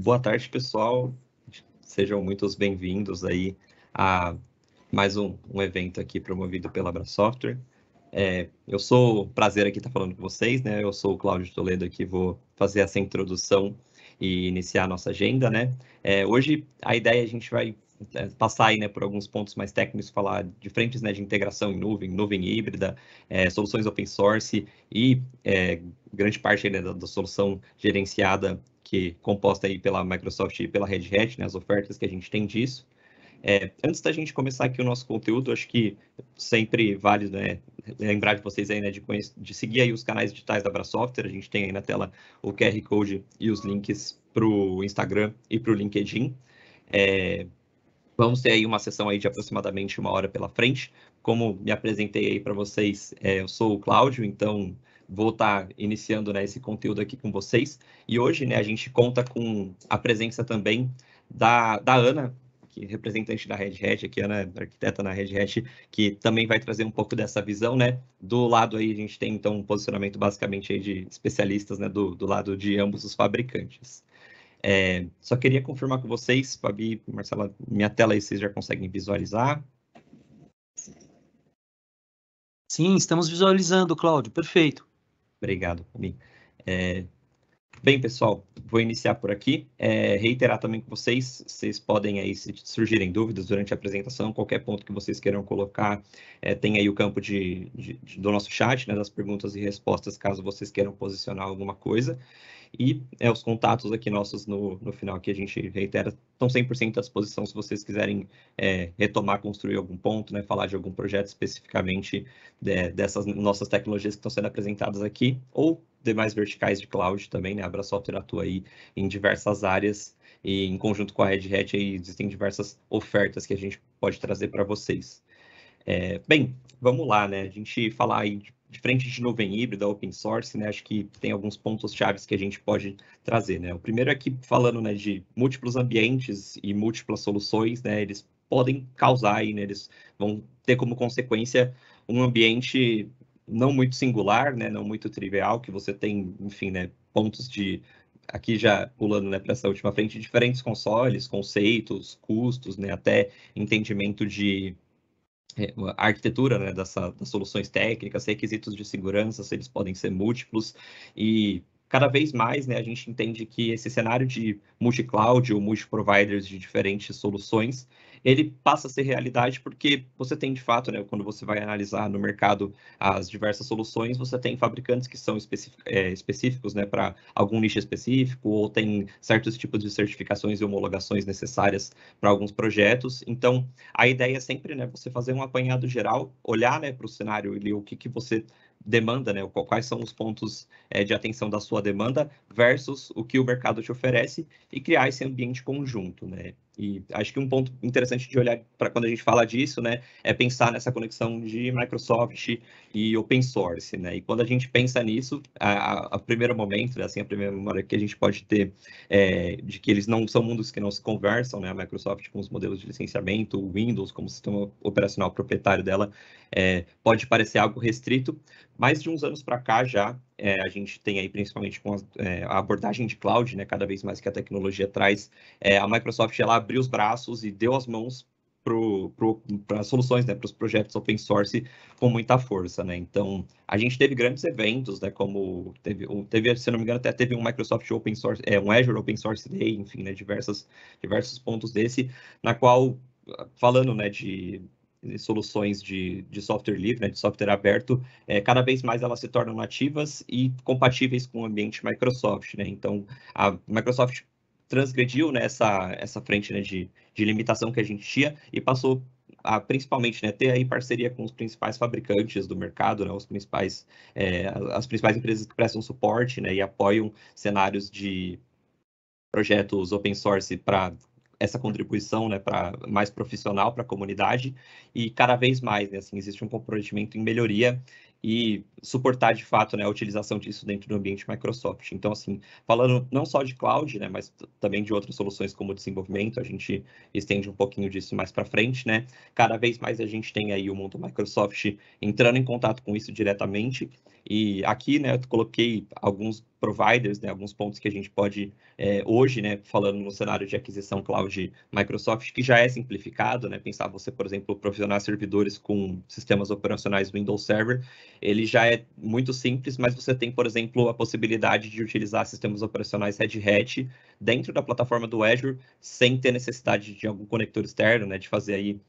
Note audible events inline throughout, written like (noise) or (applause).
Boa tarde, pessoal. Sejam muito bem-vindos aí a mais um, um, evento aqui promovido pela Abra Software. É, eu sou prazer aqui estar falando com vocês, né? Eu sou o Cláudio Toledo aqui, vou fazer essa introdução e iniciar a nossa agenda, né? É, hoje a ideia é a gente vai é, passar aí, né, por alguns pontos mais técnicos, falar de frentes, né, de integração em nuvem, nuvem híbrida, é, soluções open source e é, grande parte né, da, da, solução gerenciada que composta aí pela Microsoft e pela Red Hat, né, as ofertas que a gente tem disso. É, antes da gente começar aqui o nosso conteúdo, acho que sempre vale né, lembrar de vocês aí, né, de, de, seguir aí os canais digitais da Abra Software. A gente tem aí na tela o QR Code e os links para o Instagram e para o LinkedIn. É, vamos ter aí uma sessão aí de aproximadamente uma hora pela frente. Como me apresentei aí para vocês, é, eu sou o Cláudio, então vou estar tá iniciando né, esse conteúdo aqui com vocês. E hoje né, a gente conta com a presença também da, da Ana, que é representante da Red Hat, aqui, Ana é arquiteta na Red Hat, que também vai trazer um pouco dessa visão, né? Do lado aí a gente tem então um posicionamento basicamente aí de especialistas, né? Do, do lado de ambos os fabricantes. É, só queria confirmar com vocês, Fabi, Marcela, minha tela aí vocês já conseguem visualizar. Sim, estamos visualizando, Cláudio, perfeito. Obrigado, Fabi. É, Bem, pessoal, vou iniciar por aqui. É, reiterar também com vocês, vocês podem aí, se surgirem dúvidas durante a apresentação, qualquer ponto que vocês queiram colocar, é, tem aí o campo de, de, de, do nosso chat, né, das perguntas e respostas, caso vocês queiram posicionar alguma coisa. E é, os contatos aqui nossos no, no final que a gente reitera estão 100% à disposição se vocês quiserem é, retomar, construir algum ponto, né, falar de algum projeto especificamente de, é, dessas nossas tecnologias que estão sendo apresentadas aqui, ou demais verticais de cloud também, né? A Abrasoftware atua aí em diversas áreas e em conjunto com a Red Hat aí existem diversas ofertas que a gente pode trazer para vocês. É, bem, vamos lá, né? A gente falar aí de de frente de nuvem híbrida, open source, né, acho que tem alguns pontos chaves que a gente pode trazer, né? O primeiro é aqui falando, né, de múltiplos ambientes e múltiplas soluções, né, eles podem causar, aí, né, eles vão ter como consequência um ambiente não muito singular, né, não muito trivial, que você tem, enfim, né, pontos de aqui já pulando né, para essa última frente, diferentes consoles, conceitos, custos, né, até entendimento de é, a arquitetura né, dessa, das soluções técnicas, requisitos de segurança, se eles podem ser múltiplos e cada vez mais né, a gente entende que esse cenário de multi-cloud ou multi-providers de diferentes soluções ele passa a ser realidade porque você tem de fato, né, quando você vai analisar no mercado as diversas soluções, você tem fabricantes que são é, específicos né, para algum nicho específico ou tem certos tipos de certificações e homologações necessárias para alguns projetos. Então, a ideia é sempre né, você fazer um apanhado geral, olhar né, para o cenário e o que, que você demanda, né? Quais são os pontos é, de atenção da sua demanda versus o que o mercado te oferece e criar esse ambiente conjunto, né? E acho que um ponto interessante de olhar para quando a gente fala disso, né, é pensar nessa conexão de Microsoft e open source, né? E quando a gente pensa nisso, a, a primeiro momento, né, assim, a primeira memória que a gente pode ter é, de que eles não são mundos que não se conversam, né? A Microsoft com os modelos de licenciamento, o Windows como sistema operacional proprietário dela, é, pode parecer algo restrito, mais de uns anos para cá já, é, a gente tem aí principalmente com a, é, a, abordagem de cloud, né, cada vez mais que a tecnologia traz, é, a Microsoft ela abriu os braços e deu as mãos para soluções, né, para os projetos open source com muita força, né? Então, a gente teve grandes eventos, né, como teve, teve se não me engano, até teve um Microsoft Open Source, é, um Azure Open Source Day, enfim, né, diversas, diversos pontos desse, na qual, falando, né, de soluções de, de software livre, né, de software aberto, é, cada vez mais elas se tornam nativas e compatíveis com o ambiente Microsoft. Né? Então, a Microsoft transgrediu né, essa, essa frente né, de, de limitação que a gente tinha e passou a, principalmente né, ter aí parceria com os principais fabricantes do mercado, né, os principais, é, as principais empresas que prestam suporte né, e apoiam cenários de projetos open source para essa contribuição né, para mais profissional para a comunidade e cada vez mais né, assim, existe um comprometimento em melhoria e suportar de fato né, a utilização disso dentro do ambiente Microsoft. Então, assim, falando não só de cloud, né, mas também de outras soluções como desenvolvimento, a gente estende um pouquinho disso mais para frente, né? Cada vez mais a gente tem aí o mundo Microsoft entrando em contato com isso diretamente. E aqui, né, eu coloquei alguns providers, né, alguns pontos que a gente pode é, hoje, né, falando no cenário de aquisição cloud Microsoft, que já é simplificado, né, pensar você, por exemplo, provisionar servidores com sistemas operacionais Windows Server, ele já é muito simples, mas você tem, por exemplo, a possibilidade de utilizar sistemas operacionais Red Hat dentro da plataforma do Azure sem ter necessidade de algum conector externo, né, de fazer aí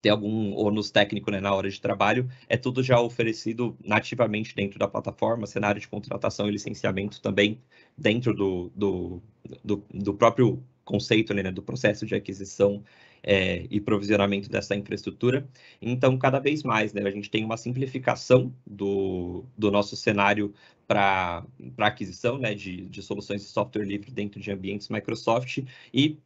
ter algum ônus técnico né, na hora de trabalho, é tudo já oferecido nativamente dentro da plataforma, cenário de contratação e licenciamento também dentro do, do, do, do próprio conceito, né, do processo de aquisição é, e provisionamento dessa infraestrutura. Então, cada vez mais, né, a gente tem uma simplificação do, do nosso cenário para aquisição né, de, de soluções de software livre dentro de ambientes Microsoft e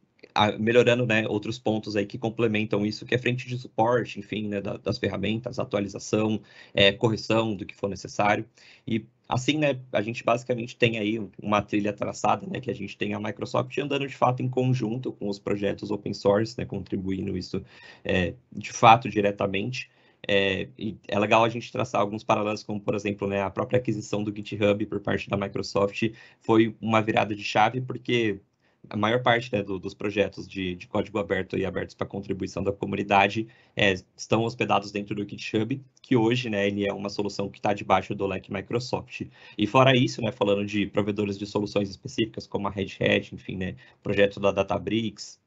melhorando né, outros pontos aí que complementam isso, que é frente de suporte, enfim, né, da, das ferramentas, atualização, é, correção do que for necessário. E assim, né, a gente basicamente tem aí uma trilha traçada, né, que a gente tem a Microsoft andando de fato em conjunto com os projetos open source, né, contribuindo isso é, de fato diretamente. É, é, legal a gente traçar alguns paralelos, como por exemplo, né, a própria aquisição do GitHub por parte da Microsoft foi uma virada de chave, porque a maior parte né, do, dos projetos de, de, código aberto e abertos para contribuição da comunidade é, estão hospedados dentro do GitHub, que hoje né, ele é uma solução que está debaixo do leque Microsoft. E fora isso, né, falando de provedores de soluções específicas, como a Red Hat, enfim, né, projeto da Databricks,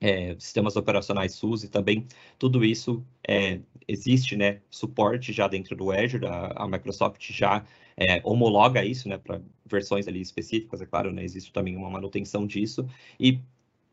é, sistemas operacionais SUSE também, tudo isso é, existe, né, suporte já dentro do Azure, a, a Microsoft já é, homologa isso, né, para versões ali específicas, é claro, né, existe também uma manutenção disso, e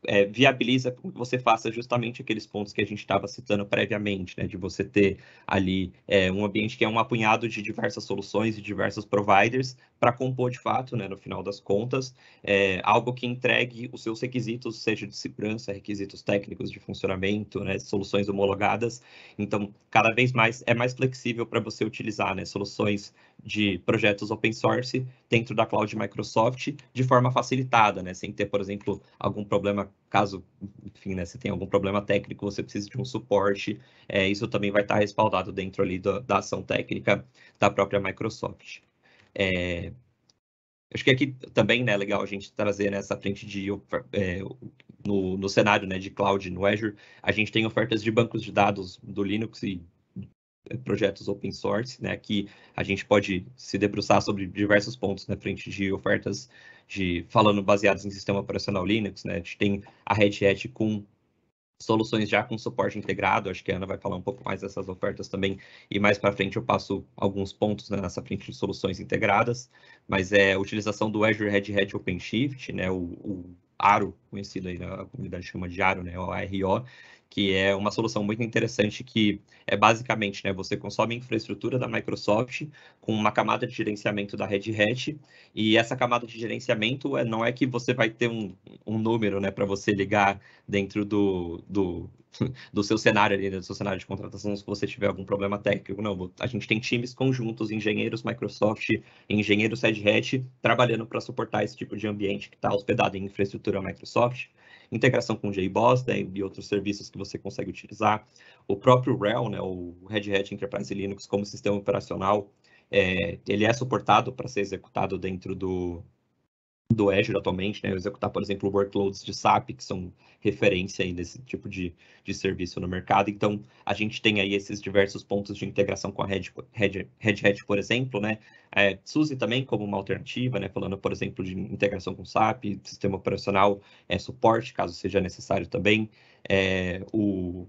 é, viabiliza que você faça justamente aqueles pontos que a gente estava citando previamente, né, de você ter ali é, um ambiente que é um apunhado de diversas soluções e diversos providers para compor de fato, né, no final das contas, é, algo que entregue os seus requisitos, seja de segurança, requisitos técnicos de funcionamento, né, soluções homologadas. Então, cada vez mais é mais flexível para você utilizar né, soluções de projetos open source dentro da cloud Microsoft de forma facilitada, né, sem ter, por exemplo, algum problema caso, enfim, né, se tem algum problema técnico, você precisa de um suporte, é, isso também vai estar respaldado dentro ali do, da ação técnica da própria Microsoft. É, acho que aqui também é né, legal a gente trazer nessa né, frente de é, no, no cenário né, de cloud no Azure, a gente tem ofertas de bancos de dados do Linux e é, projetos open source, né, que a gente pode se debruçar sobre diversos pontos na né, frente de ofertas de falando baseados em sistema operacional Linux, né? A gente tem a Red Hat com soluções já com suporte integrado, acho que a Ana vai falar um pouco mais dessas ofertas também, e mais para frente eu passo alguns pontos né, nessa frente de soluções integradas, mas é a utilização do Azure Red Hat OpenShift, né, o, o Aro, conhecido aí, né? a comunidade chama de Aro, né, o ARO, que é uma solução muito interessante que é basicamente, né, você consome a infraestrutura da Microsoft com uma camada de gerenciamento da Red Hat, e essa camada de gerenciamento é, não é que você vai ter um, um número, né, para você ligar dentro do, do (laughs) do seu cenário ali, né, do seu cenário de contratação, se você tiver algum problema técnico. Não, a gente tem times conjuntos, engenheiros Microsoft, engenheiros Red Hat, trabalhando para suportar esse tipo de ambiente que está hospedado em infraestrutura Microsoft, integração com JBoss né, e outros serviços que você consegue utilizar. O próprio RHEL, né, o Red Hat Enterprise Linux como sistema operacional, é, ele é suportado para ser executado dentro do, do Azure atualmente, né? executar, por exemplo, workloads de SAP, que são referência aí nesse tipo de, de serviço no mercado. Então, a gente tem aí esses diversos pontos de integração com a Red, Red, Red Hat, por exemplo, né? É, SUSE também como uma alternativa, né? Falando, por exemplo, de integração com SAP, sistema operacional, é, suporte, caso seja necessário também. É, o,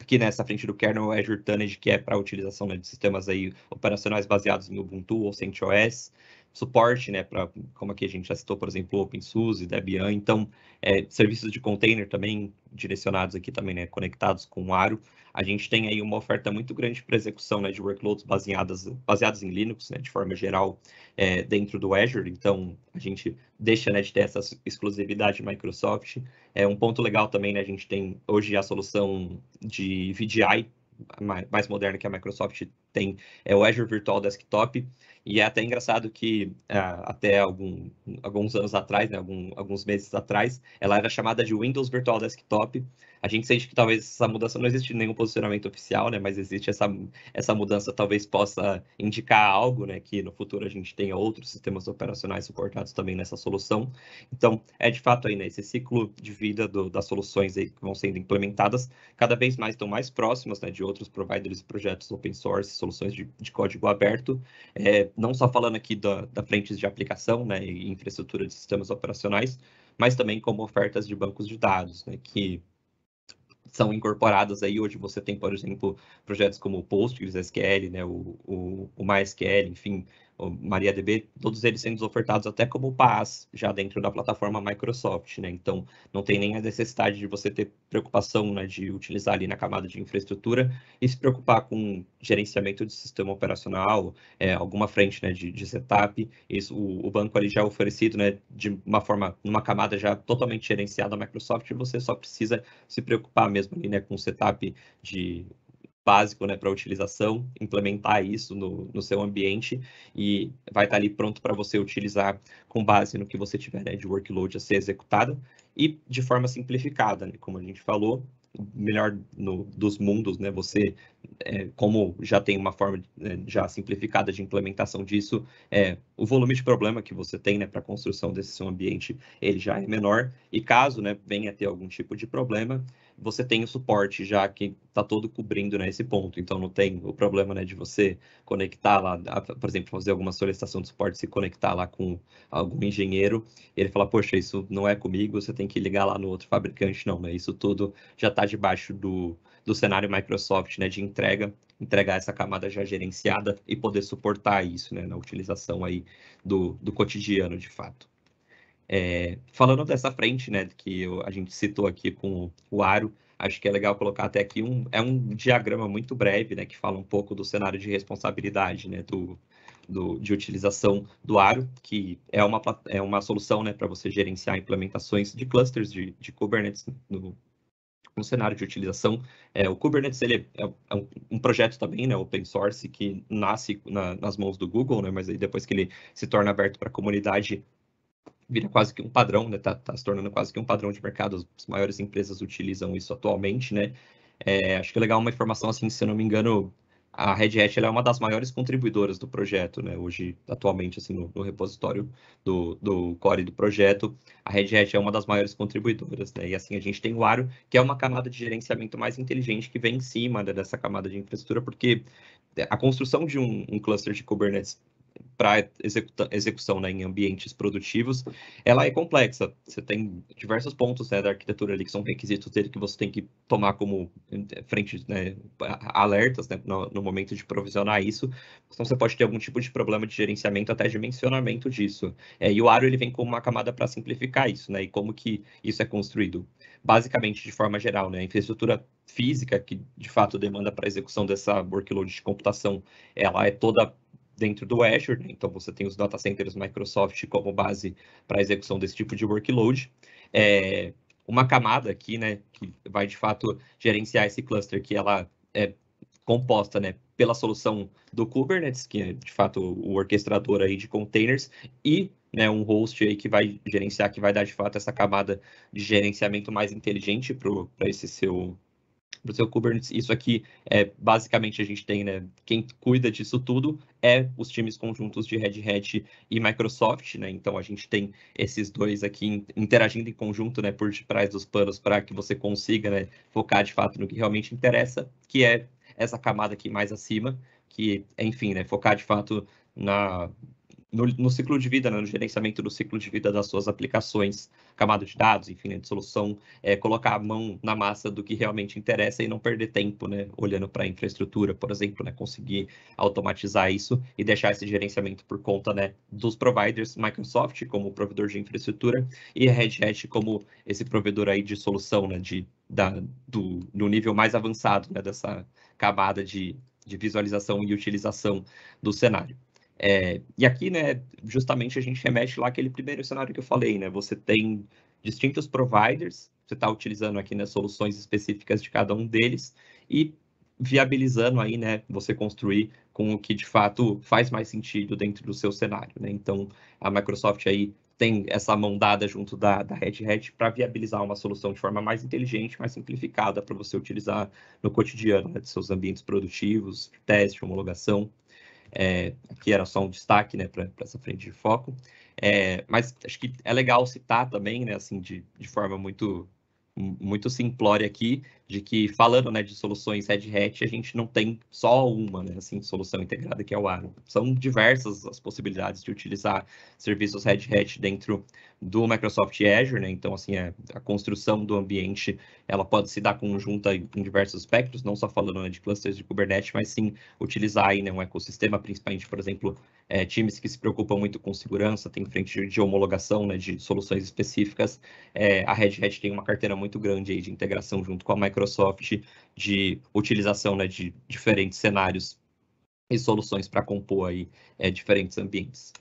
aqui nessa frente do kernel, o Azure Tunnage, que é para utilização né, de sistemas aí operacionais baseados em Ubuntu ou CentOS suporte, né, para como aqui a gente já citou, por exemplo, OpenSUSE, Debian, então é, serviços de container também direcionados aqui também, né, conectados com o Aro. A gente tem aí uma oferta muito grande para execução, né, de workloads baseadas baseados em Linux, né, de forma geral é, dentro do Azure. Então a gente deixa, né, de ter essa exclusividade Microsoft. É um ponto legal também, né, a gente tem hoje a solução de VDI mais moderna que a Microsoft tem é o Azure Virtual Desktop e é até engraçado que uh, até algum, alguns anos atrás, né, algum, alguns meses atrás, ela era chamada de Windows Virtual Desktop. A gente sente que talvez essa mudança não existe nenhum posicionamento oficial, né, mas existe essa, essa mudança talvez possa indicar algo, né, que no futuro a gente tenha outros sistemas operacionais suportados também nessa solução. Então, é de fato aí, né, esse ciclo de vida do, das soluções aí que vão sendo implementadas, cada vez mais estão mais próximas, né, de outros providers, e projetos open source, soluções de, de código aberto, é, não só falando aqui da, da frentes de aplicação né, e infraestrutura de sistemas operacionais, mas também como ofertas de bancos de dados, né, que são incorporadas aí. Hoje você tem, por exemplo, projetos como o PostgreSQL, né, o, o, o MySQL, enfim, MariaDB, todos eles sendo ofertados até como PaaS, já dentro da plataforma Microsoft, né? Então, não tem nem a necessidade de você ter preocupação né, de utilizar ali na camada de infraestrutura e se preocupar com gerenciamento de sistema operacional, é, alguma frente né, de, de setup. Isso, o, o, banco ali já é oferecido né, de uma forma, numa camada já totalmente gerenciada da Microsoft, você só precisa se preocupar mesmo ali, né, com o setup de básico né, para utilização, implementar isso no, no seu ambiente e vai estar tá ali pronto para você utilizar com base no que você tiver né, de workload a ser executado e de forma simplificada, né, como a gente falou, melhor no, dos mundos, né, você é, como já tem uma forma né, já simplificada de implementação disso, é, o volume de problema que você tem né, para a construção desse seu ambiente, ele já é menor, e caso né, venha ter algum tipo de problema, você tem o suporte já que está todo cobrindo né, esse ponto. Então não tem o problema né, de você conectar lá, por exemplo, fazer alguma solicitação de suporte, se conectar lá com algum engenheiro, ele fala, poxa, isso não é comigo, você tem que ligar lá no outro fabricante, não, né? Isso tudo já está debaixo do, do cenário Microsoft, né, de entrega, entregar essa camada já gerenciada e poder suportar isso, né, na utilização aí do, do cotidiano, de fato. É, falando dessa frente, né, que eu, a gente citou aqui com o Aro, acho que é legal colocar até aqui um, é um diagrama muito breve, né, que fala um pouco do cenário de responsabilidade, né, do, do, de utilização do Aro, que é uma, é uma solução né, para você gerenciar implementações de clusters de, de Kubernetes no, um cenário de utilização. É, o Kubernetes ele é, é, um, um, projeto também, né, open source, que nasce na, nas mãos do Google, né, mas aí depois que ele se torna aberto para a comunidade, vira quase que um padrão, né, tá, tá se tornando quase que um padrão de mercado. As maiores empresas utilizam isso atualmente, né. É, acho que é legal uma informação assim, se eu não me engano, a Red Hat é uma das maiores contribuidoras do projeto, né? Hoje, atualmente, assim, no, no repositório do, do, core do projeto, a Red Hat é uma das maiores contribuidoras, né? E assim, a gente tem o Aro, que é uma camada de gerenciamento mais inteligente que vem em cima né, dessa camada de infraestrutura, porque a construção de um, um cluster de Kubernetes para execução né, em ambientes produtivos, ela é complexa. Você tem diversos pontos né, da arquitetura ali que são requisitos dele que você tem que tomar como eh, frente, né, alertas né, no, no, momento de provisionar isso. Então você pode ter algum tipo de problema de gerenciamento, até dimensionamento disso. É, e o Aro ele vem com uma camada para simplificar isso, né? E como que isso é construído? Basicamente, de forma geral, né? A infraestrutura física que de fato demanda para a execução dessa workload de computação, ela é toda dentro do Azure, né? então você tem os data centers Microsoft como base para a execução desse tipo de workload. É, uma camada aqui, né, que vai de fato gerenciar esse cluster, que ela é composta, né, pela solução do Kubernetes, que é de fato o orquestrador aí de containers, e né, um host aí que vai gerenciar, que vai dar de fato essa camada de gerenciamento mais inteligente para esse seu para o seu Kubernetes. Isso aqui é basicamente a gente tem, né? Quem cuida disso tudo é os times conjuntos de Red Hat e Microsoft, né? Então a gente tem esses dois aqui interagindo em conjunto, né? Por detrás dos panos para que você consiga né, focar de fato no que realmente interessa, que é essa camada aqui mais acima, que enfim, né? Focar de fato na no, no ciclo de vida, né, no gerenciamento do ciclo de vida das suas aplicações, camada de dados, enfim, né, de solução, é, colocar a mão na massa do que realmente interessa e não perder tempo, né, olhando para a infraestrutura, por exemplo, né, conseguir automatizar isso e deixar esse gerenciamento por conta, né, dos providers, Microsoft como provedor de infraestrutura e a Red Hat como esse provedor aí de solução, né, de, da, do, do nível mais avançado, né, dessa camada de, de visualização e utilização do cenário. É, e aqui, né, justamente a gente remete lá aquele primeiro cenário que eu falei, né? Você tem distintos providers, você está utilizando aqui né, soluções específicas de cada um deles e viabilizando aí, né, você construir com o que de fato faz mais sentido dentro do seu cenário, né? Então, a Microsoft aí tem essa mão dada junto da, da Red Hat para viabilizar uma solução de forma mais inteligente, mais simplificada para você utilizar no cotidiano né, de seus ambientes produtivos, teste, homologação, é, aqui era só um destaque né, para essa frente de foco. É, mas acho que é legal citar também, né, assim, de, de forma muito, muito simplória aqui, de que falando né, de soluções Red Hat, a gente não tem só uma né, assim, solução integrada que é o Aro. São diversas as possibilidades de utilizar serviços Red Hat dentro do Microsoft Azure, né? então assim a, é, a construção do ambiente ela pode se dar conjunta em, diversos aspectos, não só falando né, de clusters de Kubernetes, mas sim utilizar aí, né, um ecossistema, principalmente, por exemplo, é, times que se preocupam muito com segurança, tem frente de homologação né, de soluções específicas, é, a Red Hat tem uma carteira muito grande aí de integração junto com a Microsoft Microsoft de utilização né, de diferentes cenários e soluções para compor aí, é, diferentes ambientes.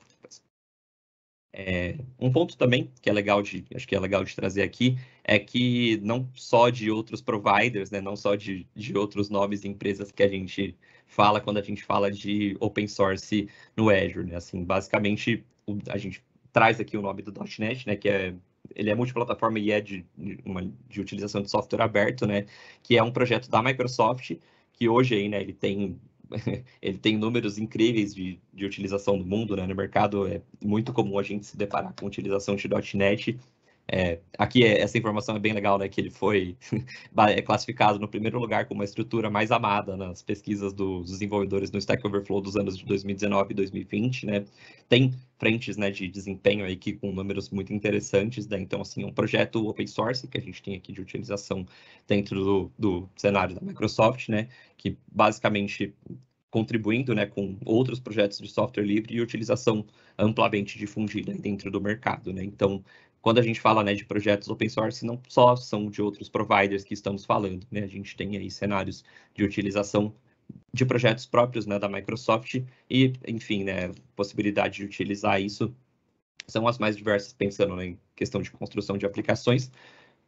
É, um ponto também que é legal de, acho que é legal de trazer aqui, é que não só de outros providers, né, não só de, de outros nomes de empresas que a gente fala quando a gente fala de open source no Azure, né, assim, basicamente a gente traz aqui o nome do .NET, né, que é ele é multiplataforma e é de, uma, de utilização de software aberto, né? Que é um projeto da Microsoft, que hoje aí, né, ele tem (laughs) ele tem números incríveis de, de utilização do mundo, né? No mercado é muito comum a gente se deparar com utilização de .NET é, aqui é, essa informação é bem legal, né? Que ele foi (laughs) é classificado no primeiro lugar como a estrutura mais amada nas pesquisas dos desenvolvedores no Stack Overflow dos anos de 2019 e 2020, né? Tem frentes né, de desempenho aí que com números muito interessantes, né? Então, assim, é um projeto open source que a gente tem aqui de utilização dentro do, do cenário da Microsoft, né? Que basicamente contribuindo né, com outros projetos de software livre e utilização amplamente difundida dentro do mercado. Né? Então, quando a gente fala né, de projetos open source, não só são de outros providers que estamos falando, né? A gente tem aí cenários de utilização de projetos próprios né, da Microsoft e, enfim, né, possibilidade de utilizar isso são as mais diversas, pensando né, em questão de construção de aplicações.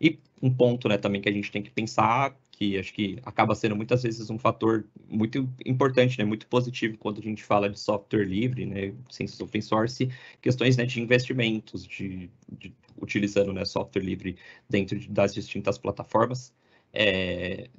E um ponto né, também que a gente tem que pensar que acho que acaba sendo muitas vezes um fator muito importante, né, muito positivo quando a gente fala de software livre, né, sem open source, questões né, de investimentos, de, de utilizando né, software livre dentro de, das distintas plataformas. É,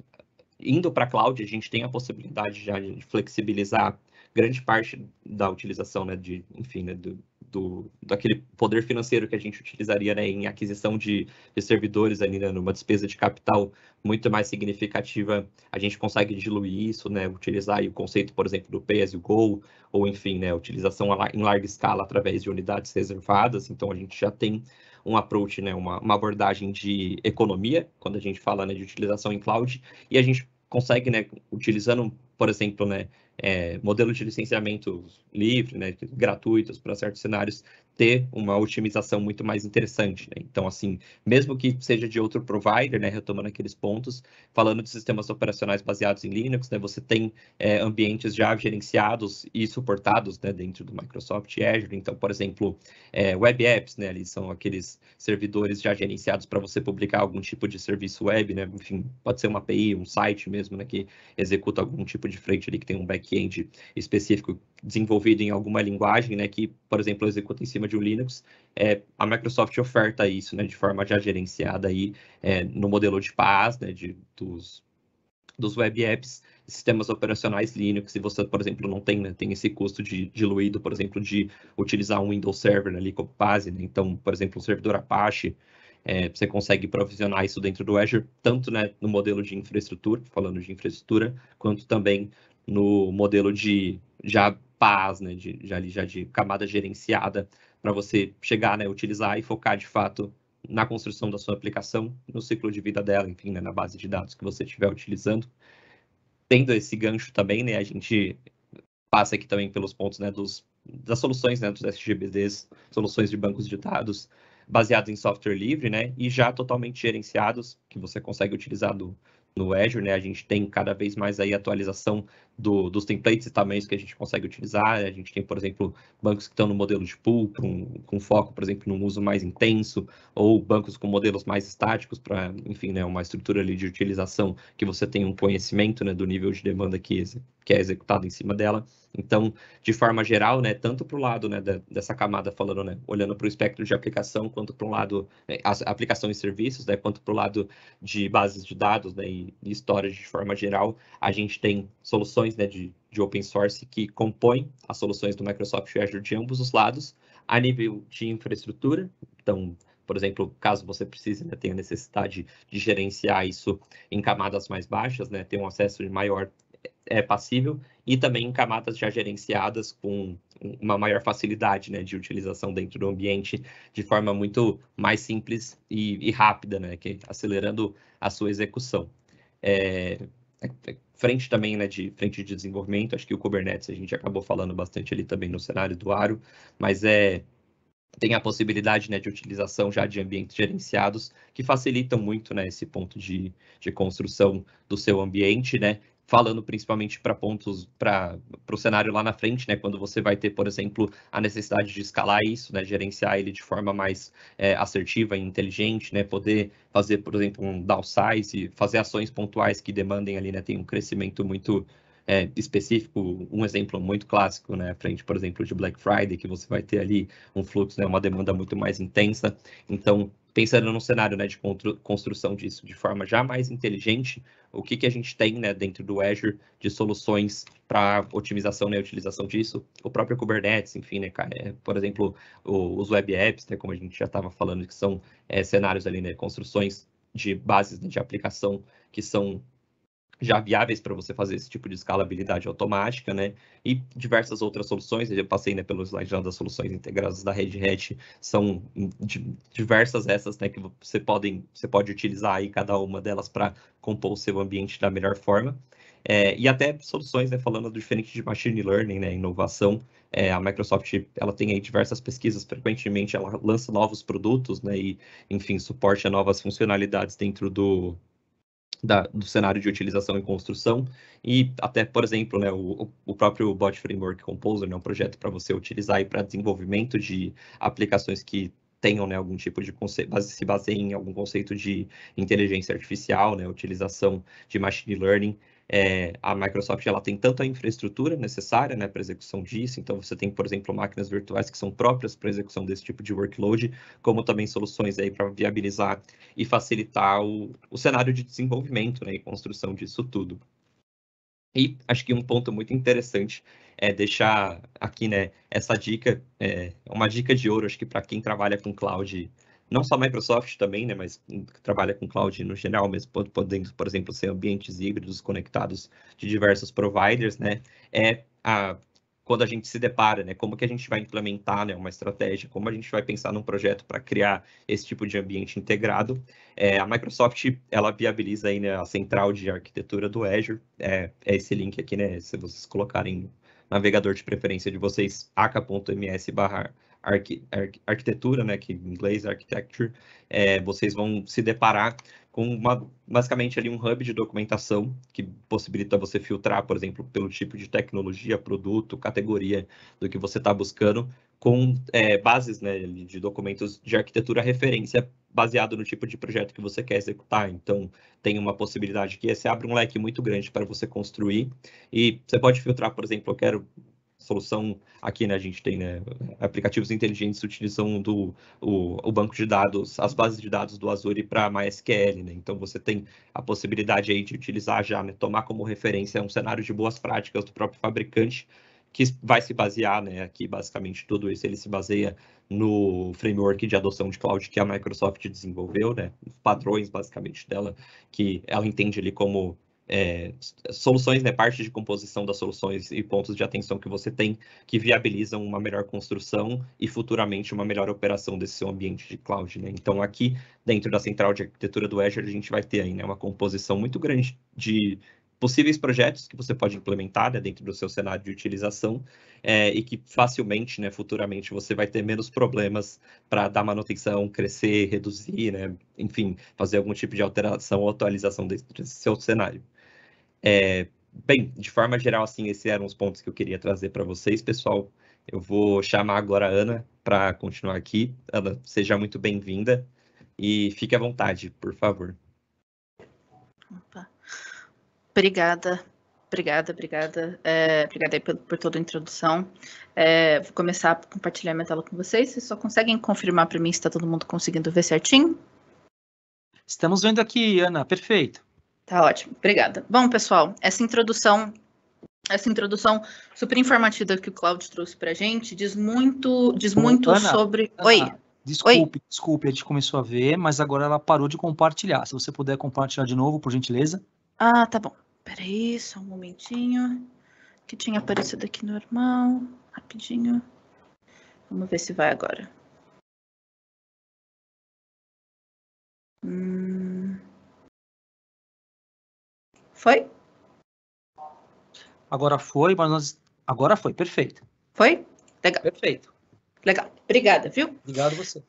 indo para a cloud, a gente tem a possibilidade já de flexibilizar grande parte da utilização, né, de, enfim, né, do, do, daquele poder financeiro que a gente utilizaria né, em aquisição de, de servidores ali, né, numa despesa de capital muito mais significativa, a gente consegue diluir isso, né, utilizar o conceito, por exemplo, do pay as you go, ou enfim, né, utilização em larga escala através de unidades reservadas, então a gente já tem um approach, né, uma, uma abordagem de economia, quando a gente fala né, de utilização em cloud, e a gente consegue, né, utilizando, por exemplo, né, é, modelo de licenciamento livre, né, gratuitos para certos cenários, ter uma otimização muito mais interessante. Né? Então, assim, mesmo que seja de outro provider, né, retomando aqueles pontos, falando de sistemas operacionais baseados em Linux, né, você tem é, ambientes já gerenciados e suportados né, dentro do Microsoft Azure. Então, por exemplo, é, web apps, né, ali são aqueles servidores já gerenciados para você publicar algum tipo de serviço web, né? enfim, pode ser uma API, um site mesmo, né, que executa algum tipo de frente ali que tem um back back-end específico desenvolvido em alguma linguagem, né, que, por exemplo, executa em cima de um Linux, é, a Microsoft oferta isso, né, de forma já gerenciada aí é, no modelo de PaaS, né, de, dos, dos web apps, sistemas operacionais Linux, se você, por exemplo, não tem, né, tem esse custo de diluído, por exemplo, de utilizar um Windows Server ali como base, né, então, por exemplo, um servidor Apache, é, você consegue provisionar isso dentro do Azure, tanto né, no modelo de infraestrutura, falando de infraestrutura, quanto também no modelo de já paz, né, de, já, já de camada gerenciada, para você chegar, né, utilizar e focar de fato na construção da sua aplicação, no ciclo de vida dela, enfim, né, na base de dados que você estiver utilizando. Tendo esse gancho também, né, a gente passa aqui também pelos pontos né, dos, das soluções né, dos SGBDs, soluções de bancos de dados baseados em software livre né, e já totalmente gerenciados, que você consegue utilizar do, no Azure, né? A gente tem cada vez mais aí atualização do, dos templates e tamanhos que a gente consegue utilizar. A gente tem, por exemplo, bancos que estão no modelo de pool, com, foco, por exemplo, num uso mais intenso, ou bancos com modelos mais estáticos para, enfim, né, uma estrutura ali de utilização que você tem um conhecimento né, do nível de demanda que, que é executado em cima dela. Então, de forma geral, né, tanto para o lado né, da, dessa camada falando, né, olhando para o espectro de aplicação, quanto para um lado, né, aplicação e serviços, né, quanto para o lado de bases de dados né, e, storage de forma geral, a gente tem soluções né, de, de open source que compõem as soluções do Microsoft Azure de ambos os lados, a nível de infraestrutura. Então, por exemplo, caso você precise, né, tenha necessidade de gerenciar isso em camadas mais baixas, né, ter um acesso maior é, é passível, e também em camadas já gerenciadas com uma maior facilidade né, de utilização dentro do ambiente de forma muito mais simples e, e rápida, né, que, acelerando a sua execução. É, é, é, frente também, né, de frente de desenvolvimento, acho que o Kubernetes a gente acabou falando bastante ali também no cenário do Aro, mas é tem a possibilidade né, de utilização já de ambientes gerenciados que facilitam muito né, esse ponto de, de construção do seu ambiente, né? falando principalmente para pontos para o cenário lá na frente, né? Quando você vai ter, por exemplo, a necessidade de escalar isso, né? Gerenciar ele de forma mais é, assertiva e inteligente, né? Poder fazer, por exemplo, um downsize, fazer ações pontuais que demandem ali, né? Tem um crescimento muito é, específico, um exemplo muito clássico, né, frente, por exemplo, de Black Friday, que você vai ter ali um fluxo, né, uma demanda muito mais intensa. Então, pensando num cenário né, de construção disso de forma já mais inteligente, o que, que a gente tem né, dentro do Azure de soluções para otimização né, e utilização disso, o próprio Kubernetes, enfim, né, é, por exemplo, os web apps, né, como a gente já estava falando, que são é, cenários ali, né, construções de bases né, de aplicação que são já viáveis para você fazer esse tipo de escalabilidade automática, né? E diversas outras soluções, eu passei né, pelo slide das soluções integradas da Red Hat, são diversas essas, né, que você, podem, você pode utilizar aí cada uma delas para compor o seu ambiente da melhor forma. É, e até soluções, né, falando diferente de machine learning, né, inovação, é, a Microsoft, ela tem aí diversas pesquisas, frequentemente ela lança novos produtos, né, e, enfim, suporte a novas funcionalidades dentro do, da, do cenário de utilização e construção e até, por exemplo, né, o, o próprio Bot Framework Composer, né, um projeto para você utilizar para desenvolvimento de aplicações que tenham né, algum tipo de conceito, se baseiem em algum conceito de inteligência artificial, né, utilização de machine learning. É, a Microsoft ela tem tanto a infraestrutura necessária né, para execução disso, então você tem, por exemplo, máquinas virtuais que são próprias para execução desse tipo de workload, como também soluções aí para viabilizar e facilitar o, o cenário de desenvolvimento né, e construção disso tudo. E acho que um ponto muito interessante é deixar aqui né, essa dica, é, uma dica de ouro, acho que para quem trabalha com cloud não só a Microsoft também, né, mas que trabalha com cloud no geral, mas podendo, por exemplo, ser ambientes híbridos conectados de diversos providers, né, é a quando a gente se depara, né? Como que a gente vai implementar né, uma estratégia, como a gente vai pensar num projeto para criar esse tipo de ambiente integrado. É, a Microsoft, ela viabiliza aí, né, a central de arquitetura do Azure, é, é esse link aqui, né? Se vocês colocarem no navegador de preferência de vocês, aca.ms barra arqui, arqu, arquitetura, né, que em inglês é architecture, é, vocês vão se deparar com uma, basicamente ali um hub de documentação que possibilita você filtrar, por exemplo, pelo tipo de tecnologia, produto, categoria do que você está buscando, com é, bases né, de documentos de arquitetura referência baseado no tipo de projeto que você quer executar. Então, tem uma possibilidade que você abre um leque muito grande para você construir e você pode filtrar, por exemplo, eu quero solução aqui, né, a gente tem né, aplicativos inteligentes utilizam do, o, o banco de dados, as bases de dados do Azure para MySQL, né, então você tem a possibilidade aí de utilizar já, né, tomar como referência um cenário de boas práticas do próprio fabricante, que vai se basear, né, aqui basicamente tudo isso ele se baseia no framework de adoção de cloud que a Microsoft desenvolveu, né, padrões basicamente dela, que ela entende ali como é, soluções, né, parte de composição das soluções e pontos de atenção que você tem que viabilizam uma melhor construção e futuramente uma melhor operação desse seu ambiente de cloud. Né? Então, aqui dentro da central de arquitetura do Azure, a gente vai ter aí, né, uma composição muito grande de possíveis projetos que você pode implementar né, dentro do seu cenário de utilização é, e que facilmente, né, futuramente, você vai ter menos problemas para dar manutenção, crescer, reduzir, né, enfim, fazer algum tipo de alteração ou atualização desse seu cenário. É, bem, de forma geral, assim, esses eram os pontos que eu queria trazer para vocês, pessoal. Eu vou chamar agora a Ana para continuar aqui. Ana, seja muito bem-vinda e fique à vontade, por favor. Opa. Obrigada, obrigada, obrigada. É, obrigada aí por, por, toda a introdução. É, vou começar a compartilhar minha tela com vocês. Vocês só conseguem confirmar para mim se está todo mundo conseguindo ver certinho? Estamos vendo aqui, Ana, perfeito. Tá ótimo, obrigada. Bom, pessoal, essa introdução, essa introdução super informativa que o Cláudio trouxe para a gente diz muito, diz muito Ana, sobre. Ana, Oi. Desculpe, Oi? desculpe, a gente começou a ver, mas agora ela parou de compartilhar. Se você puder compartilhar de novo, por gentileza. Ah, tá bom. Peraí, só um momentinho. Que tinha aparecido aqui normal. Rapidinho. Vamos ver se vai agora. Hum. Foi? Agora foi, mas nós. Agora foi, perfeito. Foi? Legal. Perfeito. Legal. Obrigada, viu? Obrigado você.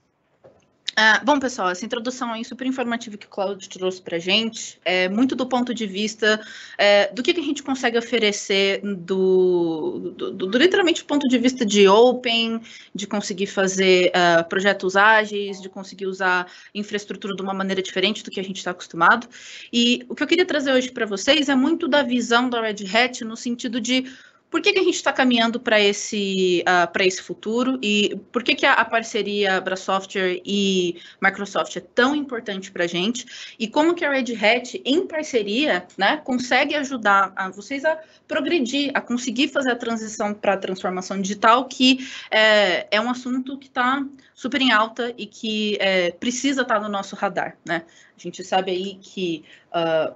Ah, bom, pessoal, essa introdução aí super informativa que o Claudio trouxe para a gente é muito do ponto de vista é, do que, que, a gente consegue oferecer do, do, do, do literalmente ponto de vista de open, de conseguir fazer uh, projetos ágeis, de conseguir usar infraestrutura de uma maneira diferente do que a gente está acostumado. E o que eu queria trazer hoje para vocês é muito da visão da Red Hat no sentido de por que, que a gente está caminhando para esse, uh, ah, para esse futuro e por que, que a, a parceria para software e Microsoft é tão importante para a gente e como que a Red Hat, em parceria, né, consegue ajudar a vocês a progredir, a conseguir fazer a transição para a transformação digital, que é, é um assunto que está super em alta e que é, precisa estar tá no nosso radar. Né? A gente sabe aí que... Uh,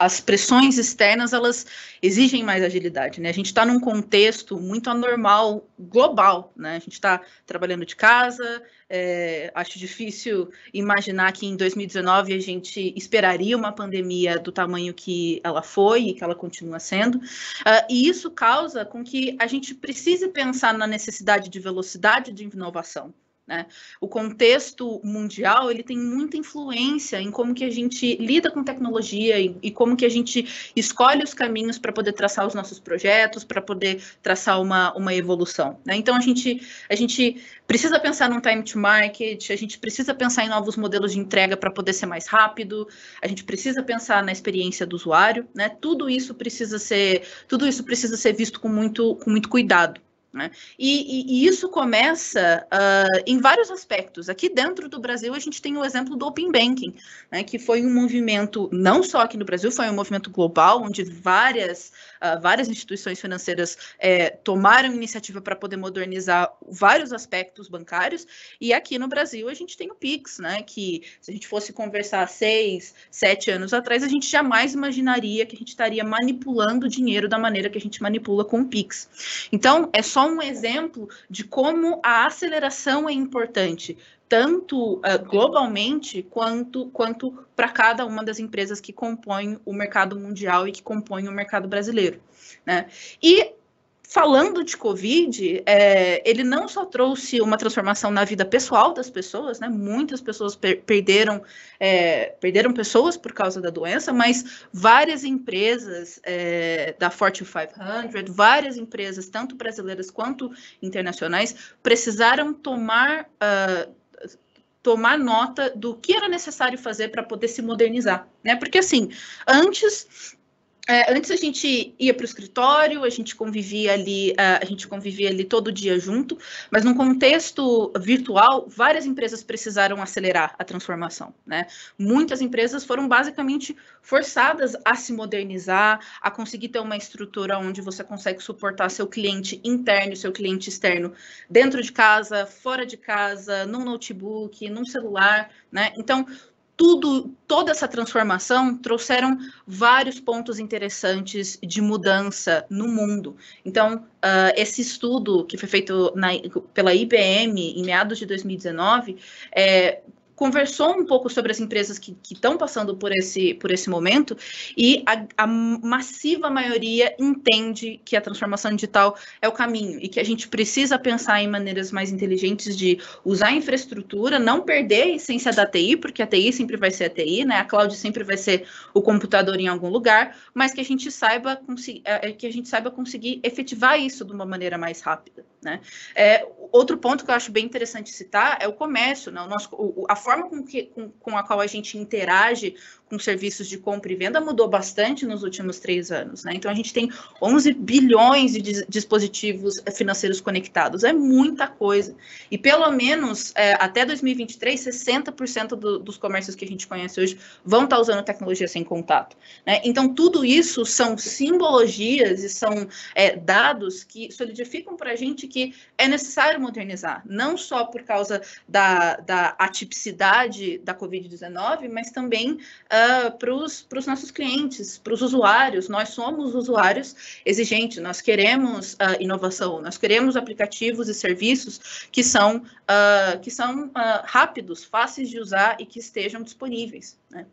as pressões externas elas exigem mais agilidade, né? A gente está num contexto muito anormal global, né? A gente está trabalhando de casa, é, acho difícil imaginar que em 2019 a gente esperaria uma pandemia do tamanho que ela foi e que ela continua sendo, uh, e isso causa com que a gente precise pensar na necessidade de velocidade de inovação, né? O contexto mundial ele tem muita influência em como que a gente lida com tecnologia e, e como que a gente escolhe os caminhos para poder traçar os nossos projetos, para poder traçar uma, uma evolução. Né? Então a gente, a gente precisa pensar num time to market, a gente precisa pensar em novos modelos de entrega para poder ser mais rápido, a gente precisa pensar na experiência do usuário, né? Tudo isso precisa ser, tudo isso precisa ser visto com muito, com muito cuidado. Né? E, e, e, isso começa uh, em vários aspectos. Aqui dentro do Brasil, a gente tem o exemplo do Open Banking, né, que foi um movimento, não só aqui no Brasil, foi um movimento global, onde várias ah, várias instituições financeiras é, tomaram iniciativa para poder modernizar vários aspectos bancários, e aqui no Brasil a gente tem o Pix, né? Que se a gente fosse conversar seis, sete anos atrás, a gente jamais imaginaria que a gente estaria manipulando o dinheiro da maneira que a gente manipula com o Pix. Então, é só um exemplo de como a aceleração é importante tanto uh, globalmente quanto, quanto para cada uma das empresas que compõem o mercado mundial e que compõem o mercado brasileiro. Né? E falando de Covid, é, ele não só trouxe uma transformação na vida pessoal das pessoas, né? Muitas pessoas per perderam, é, perderam pessoas por causa da doença, mas várias empresas é, da Fortune 500, várias empresas, tanto brasileiras quanto internacionais, precisaram tomar uh, tomar nota do que era necessário fazer para poder se modernizar, né? Porque assim, antes é, antes a gente ia para o escritório, a gente convivia ali, é, a gente convivia ali todo dia junto, mas num contexto virtual, várias empresas precisaram acelerar a transformação, né? Muitas empresas foram basicamente forçadas a se modernizar, a conseguir ter uma estrutura onde você consegue suportar seu cliente interno e seu cliente externo dentro de casa, fora de casa, num notebook, num celular, né? Então, tudo, toda essa transformação trouxeram vários pontos interessantes de mudança no mundo. Então, uh, esse estudo que foi feito na, pela IBM em meados de 2019 é, conversou um pouco sobre as empresas que estão passando por esse, por esse momento e a, a, massiva maioria entende que a transformação digital é o caminho e que a gente precisa pensar em maneiras mais inteligentes de usar a infraestrutura, não perder a essência da TI, porque a TI sempre vai ser a TI, né? A cloud sempre vai ser o computador em algum lugar, mas que a gente saiba é, é, que a gente saiba conseguir efetivar isso de uma maneira mais rápida, né? É, outro ponto que eu acho bem interessante citar é o comércio, né? O nosso, a forma com, que, com, com a qual a gente interage com serviços de compra e venda mudou bastante nos últimos três anos. Né? Então, a gente tem 11 bilhões de dispositivos financeiros conectados. É muita coisa. E, pelo menos, é, até 2023, 60% do, dos comércios que a gente conhece hoje vão estar usando tecnologia sem contato. Né? Então, tudo isso são simbologias e são é, dados que solidificam para a gente que é necessário modernizar, não só por causa da, da atipicidade da Covid-19, mas também... Uh, eh, para os nossos clientes, para os usuários. Nós somos usuários exigentes, nós queremos uh, inovação, nós queremos aplicativos e serviços que são, uh, que são rápidos, fáceis de usar e que estejam disponíveis. Né?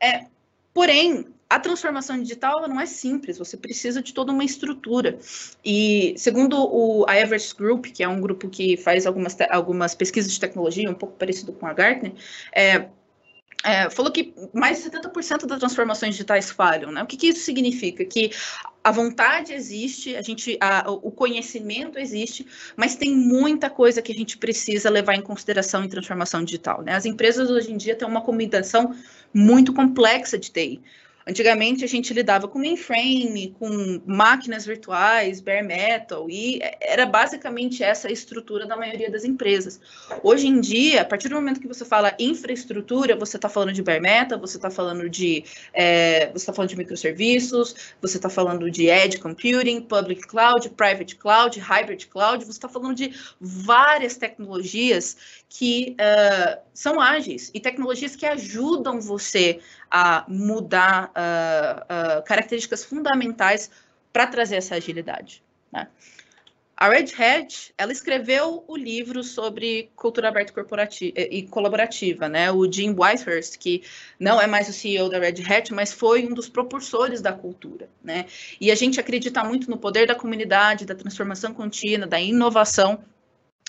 É, porém, a transformação digital não é simples, você precisa de toda uma estrutura. E segundo o, a Everest Group, que é um grupo que faz algumas, algumas pesquisas de tecnologia, um pouco parecido com a Gartner, é, é, falou que mais de 70% das transformações digitais falham, né? O que, que, isso significa? Que a vontade existe, a gente, a, o conhecimento existe, mas tem muita coisa que a gente precisa levar em consideração em transformação digital, né? As empresas hoje em dia têm uma combinação muito complexa de TI. Antigamente a gente lidava com mainframe, com máquinas virtuais, bare metal, e era basicamente essa a estrutura da maioria das empresas. Hoje em dia, a partir do momento que você fala infraestrutura, você está falando de bare metal, você está falando de é, você está falando de microserviços, você está falando de edge computing, public cloud, private cloud, hybrid cloud, você está falando de várias tecnologias que uh, são ágeis e tecnologias que ajudam você a mudar uh, uh, características fundamentais para trazer essa agilidade. Né? A Red Hat, ela escreveu o livro sobre cultura aberta corporativa eh, e colaborativa, né? O Jim Whitehurst, que não é mais o CEO da Red Hat, mas foi um dos propulsores da cultura, né? E a gente acredita muito no poder da comunidade, da transformação contínua, da inovação,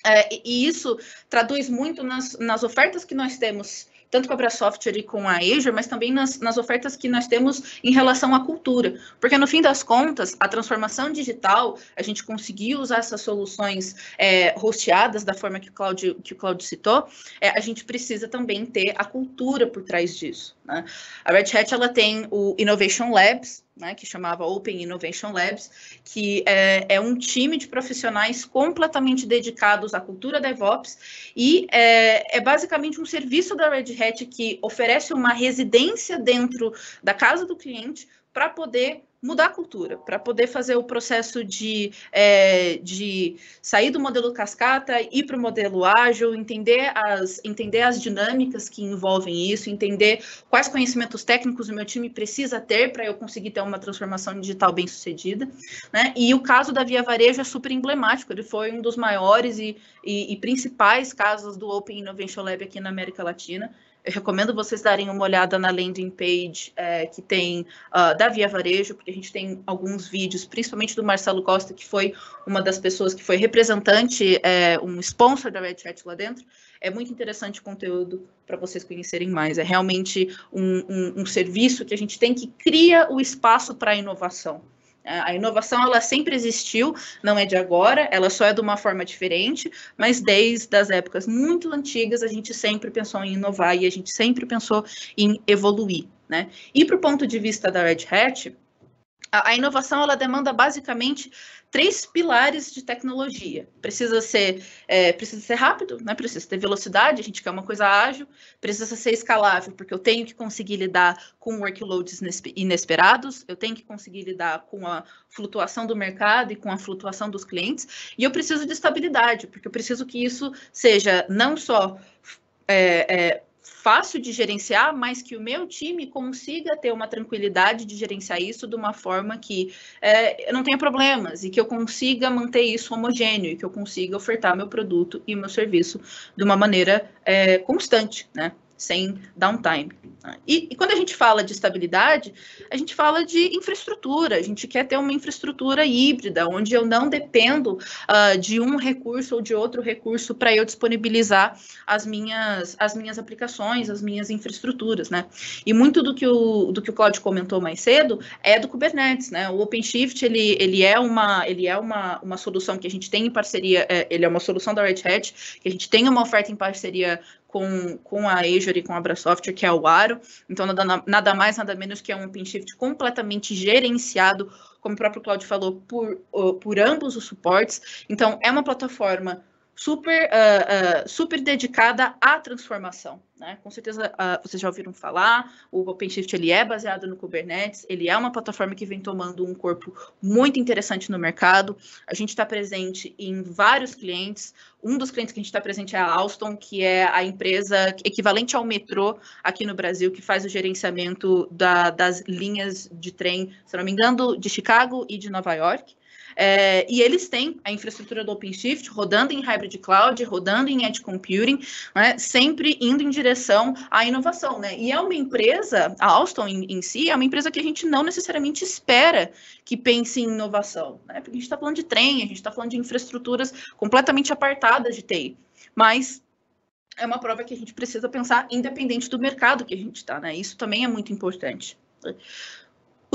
é, e isso traduz muito nas, nas ofertas que nós temos tanto com a software e com a Azure, mas também nas, nas ofertas que nós temos em relação à cultura. Porque, no fim das contas, a transformação digital, a gente conseguir usar essas soluções é, hosteadas da forma que o Claudio, que o Claudio citou, é, a gente precisa também ter a cultura por trás disso. Né? A Red Hat ela tem o Innovation Labs, né, que chamava Open Innovation Labs, que é, é, um time de profissionais completamente dedicados à cultura DevOps e é, é, basicamente um serviço da Red Hat que oferece uma residência dentro da casa do cliente para poder mudar a cultura, para poder fazer o processo de, é, de sair do modelo cascata, ir para o modelo ágil, entender as, entender as dinâmicas que envolvem isso, entender quais conhecimentos técnicos o meu time precisa ter para eu conseguir ter uma transformação digital bem sucedida. Né? E o caso da Via Varejo é super emblemático, ele foi um dos maiores e, e, e principais casos do Open Innovation Lab aqui na América Latina. Eu recomendo vocês darem uma olhada na landing page é, que tem uh, ah, da Via Varejo, porque a gente tem alguns vídeos, principalmente do Marcelo Costa, que foi uma das pessoas que foi representante, é, um sponsor da Red Chat lá dentro. É muito interessante o conteúdo para vocês conhecerem mais. É realmente um, um, um serviço que a gente tem que cria o espaço para a inovação. É, a inovação ela sempre existiu, não é de agora, ela só é de uma forma diferente, mas desde as épocas muito antigas a gente sempre pensou em inovar e a gente sempre pensou em evoluir, né? E para o ponto de vista da Red Hat, a, inovação ela demanda basicamente três pilares de tecnologia. Precisa ser, é, precisa ser rápido, né? precisa ter velocidade, a gente quer uma coisa ágil, precisa ser escalável, porque eu tenho que conseguir lidar com workloads inesperados, eu tenho que conseguir lidar com a flutuação do mercado e com a flutuação dos clientes, e eu preciso de estabilidade, porque eu preciso que isso seja não só é, é, fácil de gerenciar, mas que o meu time consiga ter uma tranquilidade de gerenciar isso de uma forma que é, não tenha problemas e que eu consiga manter isso homogêneo e que eu consiga ofertar meu produto e meu serviço de uma maneira é, constante, né? sem downtime. E, e, quando a gente fala de estabilidade, a gente fala de infraestrutura. A gente quer ter uma infraestrutura híbrida, onde eu não dependo uh, de um recurso ou de outro recurso para eu disponibilizar as minhas, as minhas aplicações, as minhas infraestruturas, né? E muito do que o, do que o Claudio comentou mais cedo é do Kubernetes, né? O OpenShift, ele, ele é, uma, ele é uma, uma solução que a gente tem em parceria, é, ele é uma solução da Red Hat, que a gente tem uma oferta em parceria com, com a Azure e com a Abrasoft, que é o Aro. Então, nada, nada mais, nada menos que é um OpenShift completamente gerenciado, como o próprio Claudio falou, por, por ambos os suportes. Então, é uma plataforma super, uh, uh, super dedicada à transformação. Né? Com certeza uh, vocês já ouviram falar, o OpenShift ele é baseado no Kubernetes, ele é uma plataforma que vem tomando um corpo muito interessante no mercado. A gente está presente em vários clientes. Um dos clientes que a gente está presente é a Alstom, que é a empresa equivalente ao metrô aqui no Brasil, que faz o gerenciamento da, das linhas de trem, se não me engano, de Chicago e de Nova York. É, e eles têm a infraestrutura do OpenShift rodando em hybrid cloud, rodando em edge computing, né, sempre indo em direção à inovação. Né? E é uma empresa, a Alstom em, em si, é uma empresa que a gente não necessariamente espera que pense em inovação, né? porque a gente está falando de trem, a gente está falando de infraestruturas completamente apartadas de TI. Mas é uma prova que a gente precisa pensar independente do mercado que a gente está, né? Isso também é muito importante.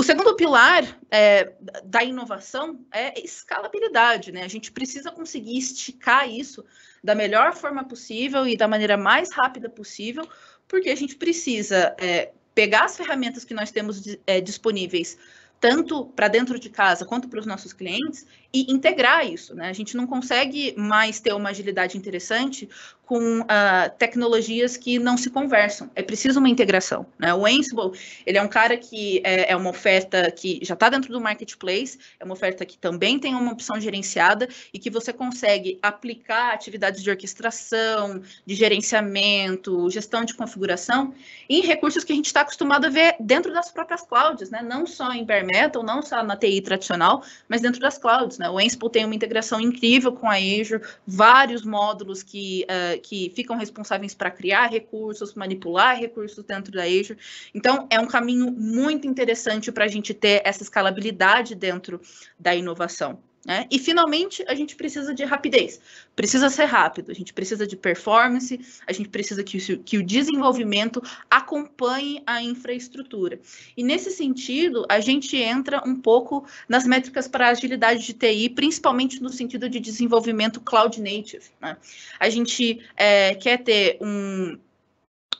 O segundo pilar é, da inovação é escalabilidade, né? A gente precisa conseguir esticar isso da melhor forma possível e da maneira mais rápida possível, porque a gente precisa é, pegar as ferramentas que nós temos é, disponíveis tanto para dentro de casa quanto para os nossos clientes e integrar isso. Né? A gente não consegue mais ter uma agilidade interessante com uh, tecnologias que não se conversam. É preciso uma integração. Né? O Ansible, ele é um cara que é, é uma oferta que já está dentro do marketplace, é uma oferta que também tem uma opção gerenciada e que você consegue aplicar atividades de orquestração, de gerenciamento, gestão de configuração em recursos que a gente está acostumado a ver dentro das próprias clouds, né? não só em bare metal, não só na TI tradicional, mas dentro das clouds. Né? O Enspol tem uma integração incrível com a EJO, vários módulos que, uh, que ficam responsáveis para criar recursos, manipular recursos dentro da EJO. Então, é um caminho muito interessante para a gente ter essa escalabilidade dentro da inovação. Né? E finalmente a gente precisa de rapidez, precisa ser rápido, a gente precisa de performance, a gente precisa que, que o desenvolvimento acompanhe a infraestrutura. E nesse sentido, a gente entra um pouco nas métricas para agilidade de TI, principalmente no sentido de desenvolvimento cloud native. Né? A gente é, quer ter um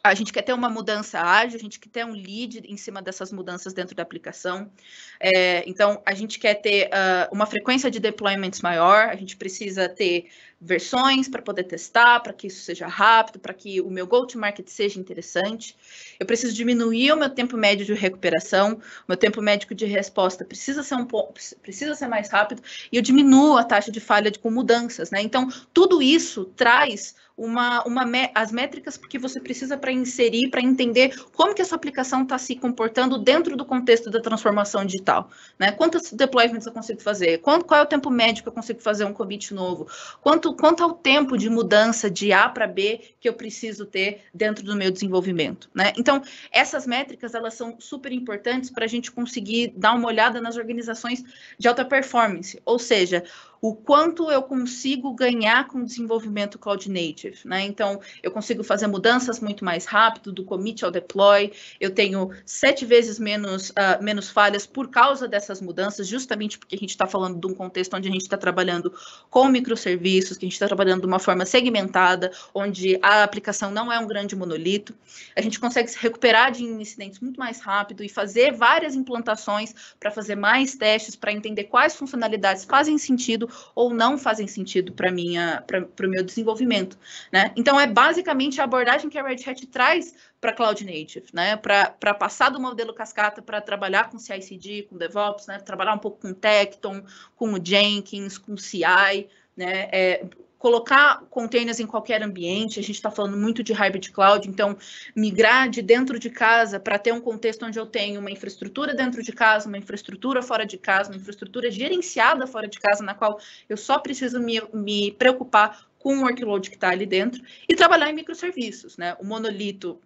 a gente quer ter uma mudança ágil, a gente quer ter um lead em cima dessas mudanças dentro da aplicação. É, então, a gente quer ter uh, uma frequência de deployments maior, a gente precisa ter versões para poder testar, para que isso seja rápido, para que o meu go-to-market seja interessante. Eu preciso diminuir o meu tempo médio de recuperação, o meu tempo médico de resposta precisa ser um pouco, precisa ser mais rápido e eu diminuo a taxa de falha de, com mudanças, né? Então, tudo isso traz uma, uma as métricas que você precisa para inserir, para entender como que a sua aplicação está se comportando dentro do contexto da transformação digital, né? Quantos deployments eu consigo fazer? Quanto, qual é o tempo médio que eu consigo fazer um commit novo? Quanto quanto, ao tempo de mudança de A para B que eu preciso ter dentro do meu desenvolvimento, né? Então, essas métricas, elas são super importantes para a gente conseguir dar uma olhada nas organizações de alta performance, ou seja, o quanto eu consigo ganhar com o desenvolvimento cloud native, né? Então, eu consigo fazer mudanças muito mais rápido, do commit ao deploy, eu tenho sete vezes menos, uh, menos falhas por causa dessas mudanças, justamente porque a gente está falando de um contexto onde a gente está trabalhando com microserviços, que a gente está trabalhando de uma forma segmentada, onde a aplicação não é um grande monolito, a gente consegue se recuperar de incidentes muito mais rápido e fazer várias implantações para fazer mais testes, para entender quais funcionalidades fazem sentido ou não fazem sentido para o meu desenvolvimento. Né? Então, é basicamente a abordagem que a Red Hat traz para Cloud Native, né? para passar do modelo cascata para trabalhar com CI/CD, com DevOps, né? trabalhar um pouco com Tecton, com o Jenkins, com CI, né? É, colocar containers em qualquer ambiente, a gente está falando muito de hybrid cloud, então migrar de dentro de casa para ter um contexto onde eu tenho uma infraestrutura dentro de casa, uma infraestrutura fora de casa, uma infraestrutura gerenciada fora de casa, na qual eu só preciso me, me preocupar com o workload que está ali dentro, e trabalhar em microserviços, né? O monolito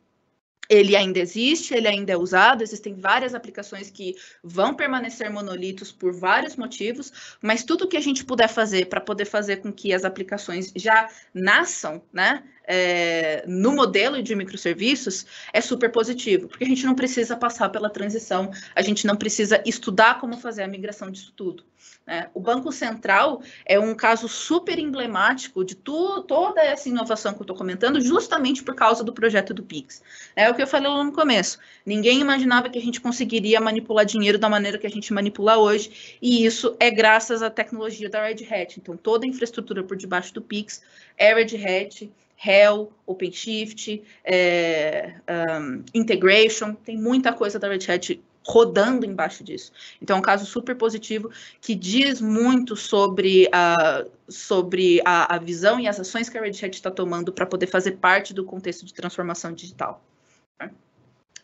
ele ainda existe, ele ainda é usado, existem várias aplicações que vão permanecer monolitos por vários motivos, mas tudo que a gente puder fazer para poder fazer com que as aplicações já nasçam, né, é, no modelo de microserviços é super positivo, porque a gente não precisa passar pela transição, a gente não precisa estudar como fazer a migração disso tudo. Né? O Banco Central é um caso super emblemático de tu, toda essa inovação que eu estou comentando, justamente por causa do projeto do Pix. Né? É o que eu falei lá no começo. Ninguém imaginava que a gente conseguiria manipular dinheiro da maneira que a gente manipula hoje, e isso é graças à tecnologia da Red Hat. Então, toda a infraestrutura por debaixo do Pix é Red Hat Hell, OpenShift, é, um, Integration, tem muita coisa da Red Hat rodando embaixo disso. Então, é um caso super positivo que diz muito sobre a, sobre a, a visão e as ações que a Red Hat está tomando para poder fazer parte do contexto de transformação digital. Né?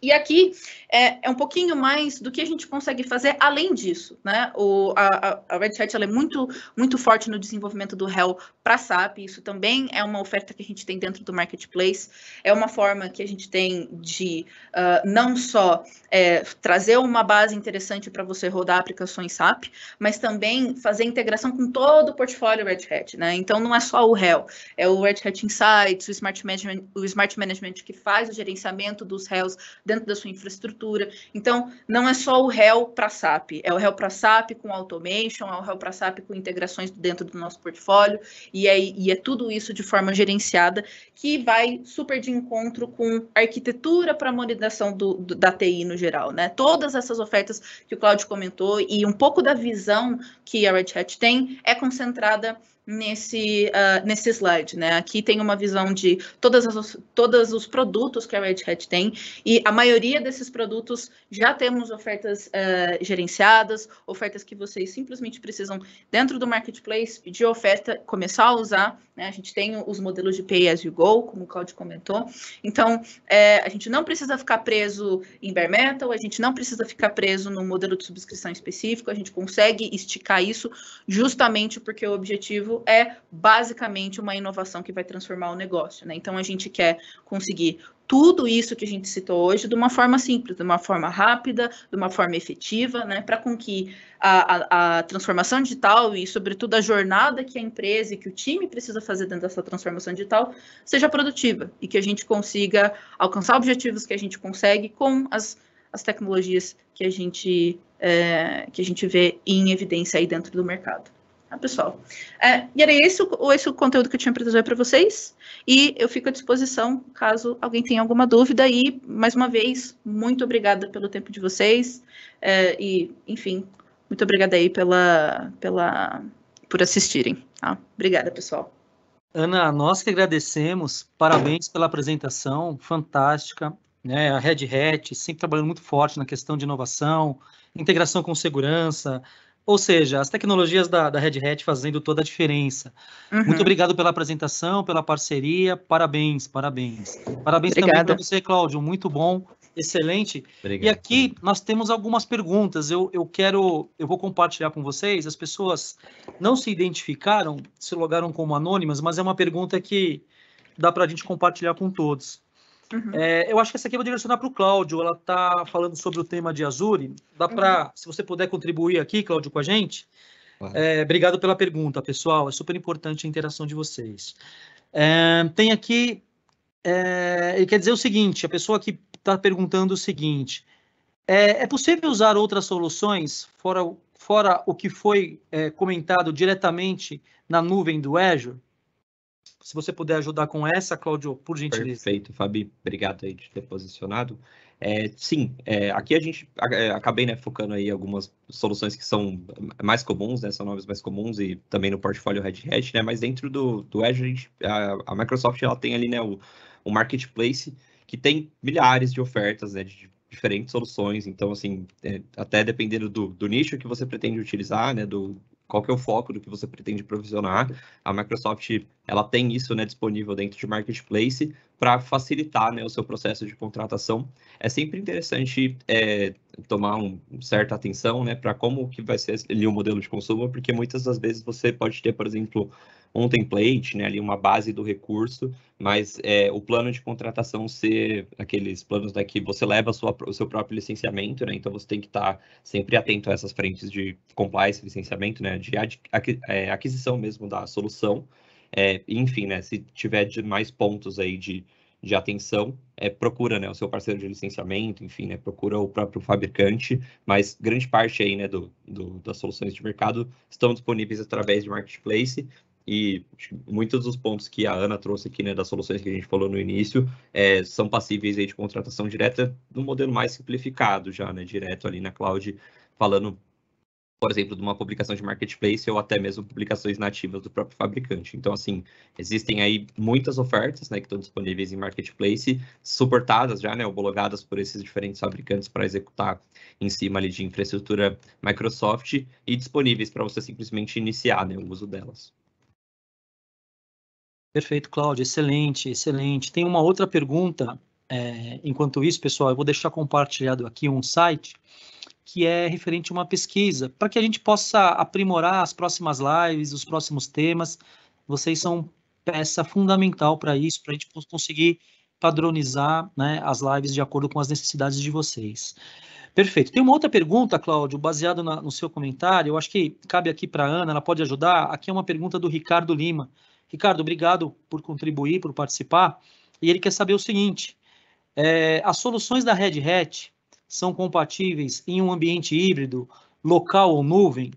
E aqui é, é, um pouquinho mais do que a gente consegue fazer além disso, né? O, a, a Red Hat é muito, muito forte no desenvolvimento do Hell para SAP, isso também é uma oferta que a gente tem dentro do marketplace, é uma forma que a gente tem de uh, não só é, trazer uma base interessante para você rodar aplicações SAP, mas também fazer integração com todo o portfólio Red Hat, né? Então não é só o Hell, é o Red Hat Insights, o Smart Management, o Smart Management que faz o gerenciamento dos Hells dentro da sua infraestrutura. Então, não é só o réu para SAP, é o réu para SAP com automation, é o réu para SAP com integrações dentro do nosso portfólio, e é, e é tudo isso de forma gerenciada, que vai super de encontro com arquitetura para monetização do, do, da TI no geral, né? Todas essas ofertas que o Claudio comentou e um pouco da visão que a Red Hat tem é concentrada nesse, uh, nesse slide. Né? Aqui tem uma visão de todas as, todos os produtos que a Red Hat tem, e a maioria desses produtos já temos ofertas uh, gerenciadas, ofertas que vocês simplesmente precisam, dentro do marketplace, pedir oferta, começar a usar. Né? A gente tem os modelos de Pay as you go, como o Claudio comentou. Então, é, a gente não precisa ficar preso em bare metal, a gente não precisa ficar preso num modelo de subscrição específico, a gente consegue esticar isso justamente porque o objetivo é basicamente uma inovação que vai transformar o negócio, né? Então a gente quer conseguir tudo isso que a gente citou hoje de uma forma simples, de uma forma rápida, de uma forma efetiva, né? Para com que a, a, a, transformação digital e, sobretudo, a jornada que a empresa e que o time precisa fazer dentro dessa transformação digital seja produtiva e que a gente consiga alcançar objetivos que a gente consegue com as, as tecnologias que a gente é, que a gente vê em evidência aí dentro do mercado tá, pessoal? É, e era esse o, esse o conteúdo que eu tinha para trazer para vocês. E eu fico à disposição caso alguém tenha alguma dúvida. E, mais uma vez, muito obrigada pelo tempo de vocês. É, e, enfim, muito obrigada aí pela, pela, por assistirem. Tá? Obrigada, pessoal. Ana, nós que agradecemos, parabéns pela apresentação, fantástica. Né? A Red Hat sempre trabalhando muito forte na questão de inovação, integração com segurança, ou seja, as tecnologias da, da Red Hat fazendo toda a diferença. Uhum. Muito obrigado pela apresentação, pela parceria. Parabéns, parabéns. Parabéns Obrigada. também para você, Cláudio. Muito bom, excelente. Obrigado. E aqui nós temos algumas perguntas. Eu, eu quero, eu vou compartilhar com vocês. As pessoas não se identificaram, se logaram como anônimas, mas é uma pergunta que dá para a gente compartilhar com todos. Uhum. É, eu acho que essa aqui eu vou direcionar para o Cláudio. Ela está falando sobre o tema de Azure. Dá para, uhum. se você puder contribuir aqui, Cláudio, com a gente. É, obrigado pela pergunta, pessoal. É super importante a interação de vocês. É, tem aqui. É, ele quer dizer o seguinte: a pessoa que está perguntando o seguinte: é, é, possível usar outras soluções fora, fora o que foi é, comentado diretamente na nuvem do Azure? Se você puder ajudar com essa, Cláudio, por gentileza. Perfeito, Fabi. Obrigado aí de ter posicionado. É, sim, é, aqui a gente é, acabei né, focando aí algumas soluções que são mais comuns, né, são nomes mais comuns e também no portfólio Red Hat, né, mas dentro do, do Azure, a, gente, a, a, Microsoft ela tem ali né, o, o marketplace que tem milhares de ofertas né, de diferentes soluções, então assim, é, até dependendo do, do nicho que você pretende utilizar, né, do, qual que é o foco do que você pretende provisionar. A Microsoft ela tem isso né, disponível dentro de marketplace para facilitar né, o seu processo de contratação. É sempre interessante é, tomar um, certa atenção né, para como que vai ser ali o modelo de consumo, porque muitas das vezes você pode ter, por exemplo, um template, né, ali uma base do recurso, mas é, o plano de contratação ser aqueles planos daqui, né, você leva sua, o seu próprio licenciamento, né, então você tem que estar tá sempre atento a essas frentes de compliance, licenciamento, né, de ad, é, aquisição mesmo da solução, é, enfim, né, se tiver de mais pontos aí de, de atenção, é, procura né, o seu parceiro de licenciamento, enfim, né, procura o próprio fabricante, mas grande parte aí, né, do, do, das soluções de mercado estão disponíveis através de marketplace e muitos dos pontos que a Ana trouxe aqui, né, das soluções que a gente falou no início, é, são passíveis aí de contratação direta no modelo mais simplificado já, né, direto ali na cloud, falando, por exemplo, de uma publicação de marketplace ou até mesmo publicações nativas do próprio fabricante. Então, assim, existem aí muitas ofertas, né, que estão disponíveis em marketplace, suportadas já, né, homologadas por esses diferentes fabricantes para executar em cima ali de infraestrutura Microsoft e disponíveis para você simplesmente iniciar, né, o uso delas. Perfeito, Cláudio. Excelente, excelente. Tem uma outra pergunta. É, enquanto isso, pessoal, eu vou deixar compartilhado aqui um site que é referente a uma pesquisa, para que a gente possa aprimorar as próximas lives, os próximos temas. Vocês são peça fundamental para isso, para a gente conseguir padronizar né, as lives de acordo com as necessidades de vocês. Perfeito. Tem uma outra pergunta, Cláudio, baseado no seu comentário, eu acho que cabe aqui para a Ana, ela pode ajudar. Aqui é uma pergunta do Ricardo Lima. Ricardo, obrigado por contribuir, por participar. E ele quer saber o seguinte: é, as soluções da Red Hat são compatíveis em um ambiente híbrido, local ou nuvem?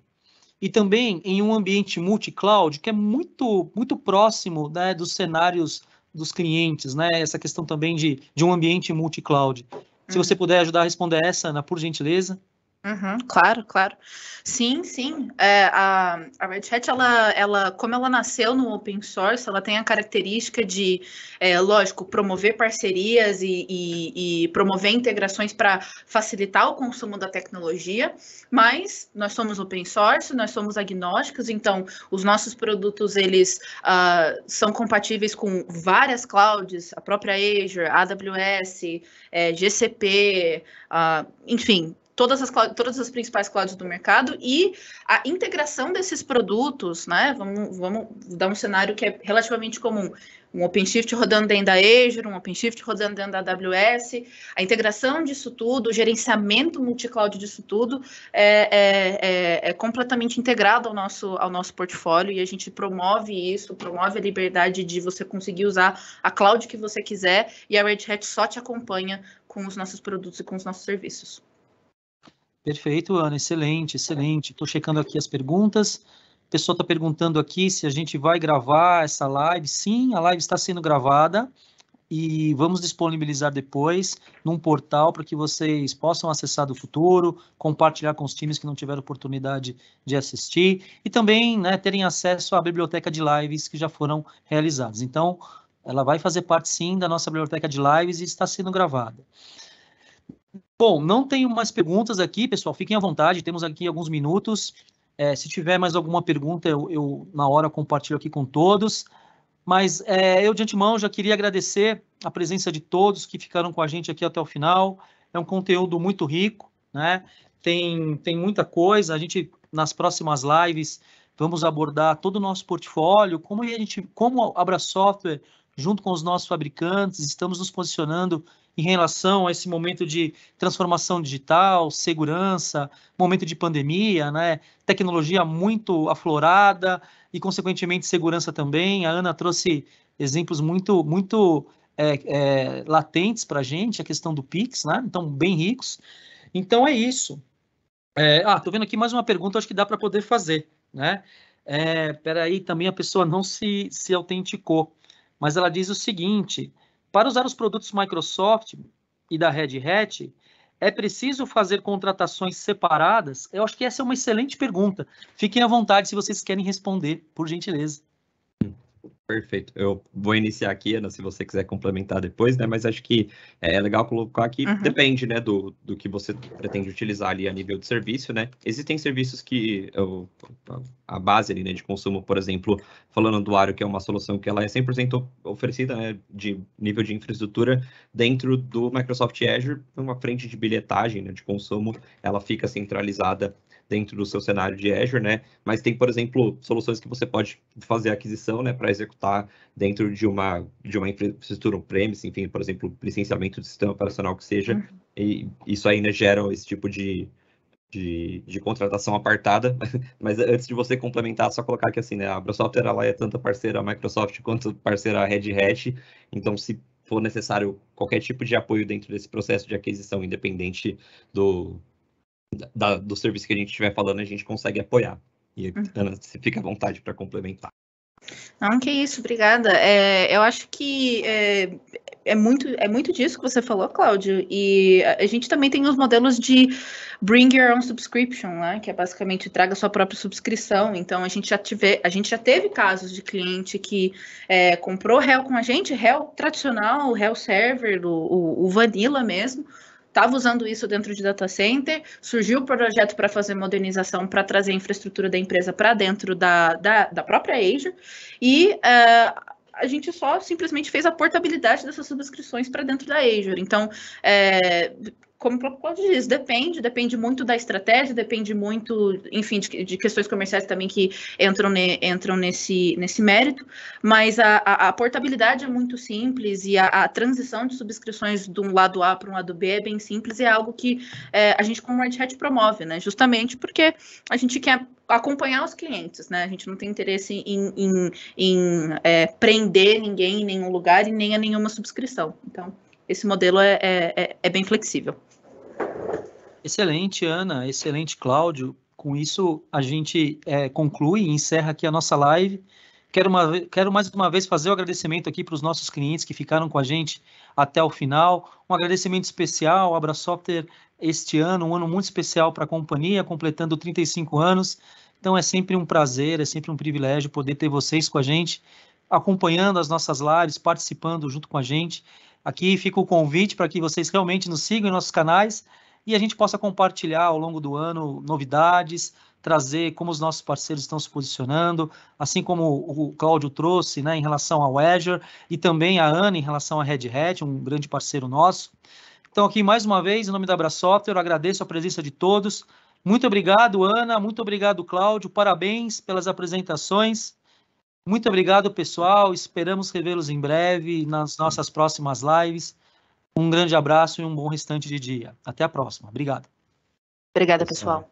E também em um ambiente multi-cloud, que é muito, muito próximo né, dos cenários dos clientes, né? Essa questão também de, de um ambiente multi-cloud. Se uhum. você puder ajudar a responder essa, Ana, por gentileza. Uhum, claro, claro. Sim, sim. É, a, a Red Hat, ela, ela, como ela nasceu no open source, ela tem a característica de, é, lógico, promover parcerias e, e, e promover integrações para facilitar o consumo da tecnologia, mas nós somos open source, nós somos agnósticos, então os nossos produtos, eles uh, são compatíveis com várias clouds, a própria Azure, AWS, é, GCP, uh, ah, enfim, todas as, todas as principais clouds do mercado e a integração desses produtos, né? Vamos, vamos dar um cenário que é relativamente comum. Um OpenShift rodando dentro da Azure, um OpenShift rodando dentro da AWS, a integração disso tudo, o gerenciamento multicloud disso tudo é, é, é, é completamente integrado ao nosso, ao nosso portfólio e a gente promove isso, promove a liberdade de você conseguir usar a cloud que você quiser e a Red Hat só te acompanha com os nossos produtos e com os nossos serviços. Perfeito, Ana. Excelente, excelente. Estou checando aqui as perguntas. O pessoal está perguntando aqui se a gente vai gravar essa live. Sim, a live está sendo gravada e vamos disponibilizar depois num portal para que vocês possam acessar do futuro, compartilhar com os times que não tiveram oportunidade de assistir e também né, terem acesso à biblioteca de lives que já foram realizadas. Então, ela vai fazer parte sim da nossa biblioteca de lives e está sendo gravada. Bom, não tenho mais perguntas aqui, pessoal. Fiquem à vontade, temos aqui alguns minutos. É, se tiver mais alguma pergunta, eu, eu, na hora compartilho aqui com todos. Mas é, eu de antemão já queria agradecer a presença de todos que ficaram com a gente aqui até o final. É um conteúdo muito rico, né? Tem, tem muita coisa. A gente, nas próximas lives, vamos abordar todo o nosso portfólio, como a gente, como a Abra Software, junto com os nossos fabricantes, estamos nos posicionando em relação a esse momento de transformação digital, segurança, momento de pandemia, né? Tecnologia muito aflorada e, consequentemente, segurança também. A Ana trouxe exemplos muito, muito é, é, latentes para a gente, a questão do Pix, né? Então, bem ricos. Então, é isso. É, ah, tô vendo aqui mais uma pergunta, acho que dá para poder fazer, né? É, peraí, também a pessoa não se, se autenticou, mas ela diz o seguinte: para usar os produtos Microsoft e da Red Hat, é preciso fazer contratações separadas? Eu acho que essa é uma excelente pergunta. Fiquem à vontade se vocês querem responder, por gentileza. Perfeito. Eu vou iniciar aqui, Ana, se você quiser complementar depois, né? Mas acho que é, é legal colocar que uhum. depende, né, do, do que você pretende utilizar ali a nível de serviço, né? Existem serviços que eu, a base ali, né, de consumo, por exemplo, falando do Aro, que é uma solução que ela é 100% oferecida, né, de nível de infraestrutura dentro do Microsoft Azure, uma frente de bilhetagem, né, de consumo, ela fica centralizada dentro do seu cenário de Azure, né? Mas tem, por exemplo, soluções que você pode fazer aquisição, né, para executar dentro de uma de uma infraestrutura on-premise, enfim, por exemplo, licenciamento do sistema operacional que seja. Uhum. E isso ainda gera esse tipo de, de, de, contratação apartada, (laughs) mas antes de você complementar, só colocar aqui assim, né? A Microsoft ela é tanto parceira Microsoft quanto parceira Red Hat, então se for necessário qualquer tipo de apoio dentro desse processo de aquisição, independente do, da, do serviço que a gente estiver falando, a gente consegue apoiar. E, uhum. Ana, você fica à vontade para complementar. Não, que isso, obrigada. É, eu acho que é, é, muito, é muito disso que você falou, Cláudio. E a gente também tem os modelos de Bring Your Own Subscription, né? Que é basicamente traga sua própria subscrição. Então a gente já tive, a gente já teve casos de cliente que é, comprou réu com a gente, réu tradicional, réu server, o, o, o vanilla mesmo estava usando isso dentro de data center, surgiu o projeto para fazer modernização, para trazer a infraestrutura da empresa para dentro da, da, da, própria Azure, e uh, a gente só simplesmente fez a portabilidade dessas subscrições para dentro da Azure. Então, é, como o próprio diz, depende, depende muito da estratégia, depende muito, enfim, de, de questões comerciais também que entram, ne, entram nesse, nesse mérito, mas a, a, a, portabilidade é muito simples e a, a, transição de subscrições de um lado A para um lado B é bem simples e é algo que é, a gente, como Red Hat, promove, né? Justamente porque a gente quer acompanhar os clientes, né? A gente não tem interesse em, em, em é, prender ninguém em nenhum lugar e nem a nenhuma subscrição. Então, esse modelo é, é, é, é bem flexível. Excelente, Ana. Excelente, Cláudio. Com isso, a gente é, conclui e encerra aqui a nossa live. Quero, uma, quero mais uma vez fazer o um agradecimento aqui para os nossos clientes que ficaram com a gente até o final. Um agradecimento especial à Abra este ano, um ano muito especial para a companhia, completando 35 anos. Então é sempre um prazer, é sempre um privilégio poder ter vocês com a gente, acompanhando as nossas lives, participando junto com a gente. Aqui fica o convite para que vocês realmente nos sigam em nossos canais e a gente possa compartilhar ao longo do ano novidades, trazer como os nossos parceiros estão se posicionando, assim como o Cláudio trouxe né, em relação ao Azure e também a Ana em relação à Red Hat, um grande parceiro nosso. Então, aqui mais uma vez, em nome da Abra Software, eu agradeço a presença de todos. Muito obrigado, Ana. Muito obrigado, Cláudio. Parabéns pelas apresentações. Muito obrigado, pessoal. Esperamos revê-los em breve nas nossas próximas lives. Um grande abraço e um bom restante de dia. Até a próxima. Obrigado. Obrigada, pessoal.